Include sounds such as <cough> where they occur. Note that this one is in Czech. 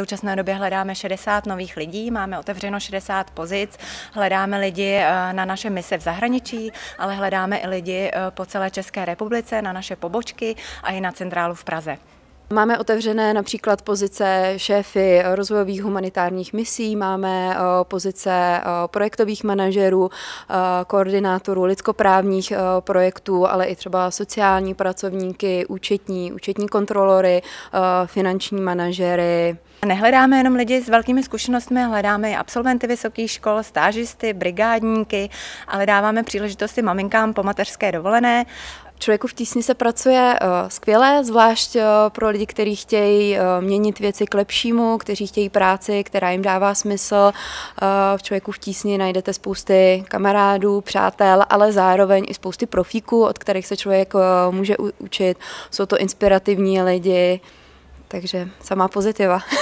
současné době hledáme 60 nových lidí, máme otevřeno 60 pozic, hledáme lidi eh, na naše mise v zahraničí, ale hledáme i lidi eh, po celé České republice, na naše pobočky a i na centrálu v Praze. Máme otevřené například pozice šéfy rozvojových humanitárních misí, máme eh, pozice projektových manažerů, koordinátorů lidskoprávních projektů, ale i třeba sociální pracovníky, účetní, účetní kontrolory, finanční manažery, Nehledáme jenom lidi s velkými zkušenostmi, hledáme i absolventy vysokých škol, stážisty, brigádníky, ale dáváme příležitosti maminkám po mateřské dovolené. Člověku v tísni se pracuje eh, skvěle, zvlášť eh, pro lidi, kteří chtějí eh, měnit věci k lepšímu, kteří chtějí práci, která jim dává smysl. V člověku v tísni najdete spousty kamarádů, přátel, ale zároveň i spousty profíků, od kterých se člověk může učit. Jsou to inspirativní lidi, takže samá pozitiva. <laughs>